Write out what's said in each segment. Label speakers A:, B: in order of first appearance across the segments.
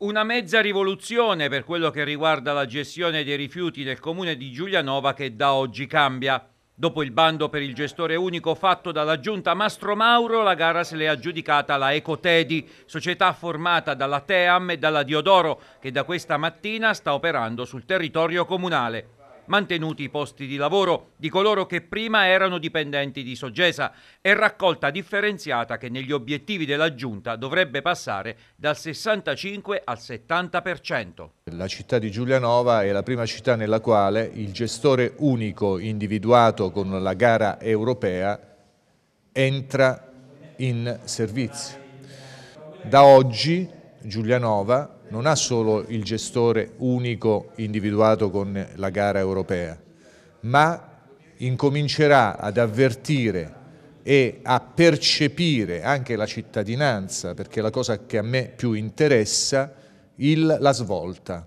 A: Una mezza rivoluzione per quello che riguarda la gestione dei rifiuti del comune di Giulianova che da oggi cambia. Dopo il bando per il gestore unico fatto dalla giunta Mastro Mauro, la gara se l'è aggiudicata la Ecotedi, società formata dalla Team e dalla Diodoro, che da questa mattina sta operando sul territorio comunale mantenuti i posti di lavoro di coloro che prima erano dipendenti di Sogesa e raccolta differenziata che negli obiettivi della Giunta dovrebbe passare dal 65 al 70%.
B: La città di Giulianova è la prima città nella quale il gestore unico individuato con la gara europea entra in servizio. Da oggi Giulianova non ha solo il gestore unico individuato con la gara europea, ma incomincerà ad avvertire e a percepire anche la cittadinanza, perché è la cosa che a me più interessa, il, la svolta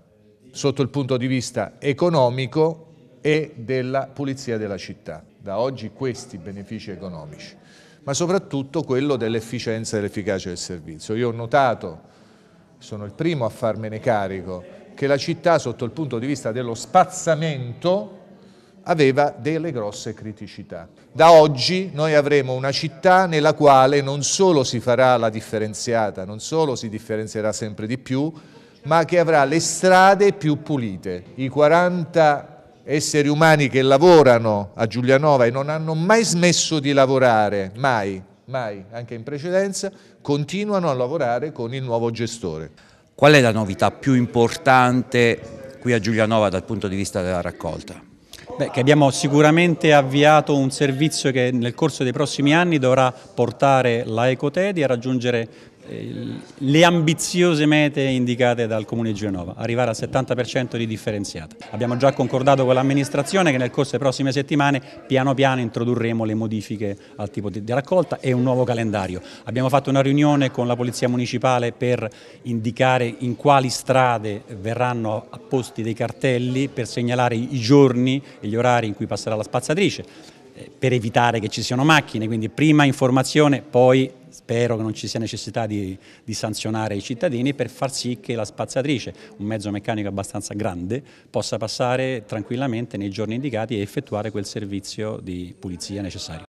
B: sotto il punto di vista economico e della pulizia della città. Da oggi questi benefici economici, ma soprattutto quello dell'efficienza e dell'efficacia del servizio. Io ho notato sono il primo a farmene carico, che la città sotto il punto di vista dello spazzamento aveva delle grosse criticità. Da oggi noi avremo una città nella quale non solo si farà la differenziata, non solo si differenzierà sempre di più, ma che avrà le strade più pulite. I 40 esseri umani che lavorano a Giulianova e non hanno mai smesso di lavorare, mai, mai, anche in precedenza, continuano a lavorare con il nuovo gestore. Qual è la novità più importante qui a Giulianova dal punto di vista della raccolta?
C: Beh, che abbiamo sicuramente avviato un servizio che nel corso dei prossimi anni dovrà portare la Ecotedi a raggiungere eh, le ambiziose mete indicate dal Comune di Genova, arrivare al 70% di differenziata. Abbiamo già concordato con l'amministrazione che nel corso delle prossime settimane piano piano introdurremo le modifiche al tipo di raccolta e un nuovo calendario. Abbiamo fatto una riunione con la Polizia Municipale per indicare in quali strade verranno apposti dei cartelli per segnalare i giorni e gli orari in cui passerà la spazzatrice eh, per evitare che ci siano macchine, quindi prima informazione, poi spero che non ci sia necessità di, di, sanzionare i cittadini per far sì che la spazzatrice, un mezzo meccanico abbastanza grande, possa passare tranquillamente nei giorni indicati e effettuare quel servizio di pulizia necessario.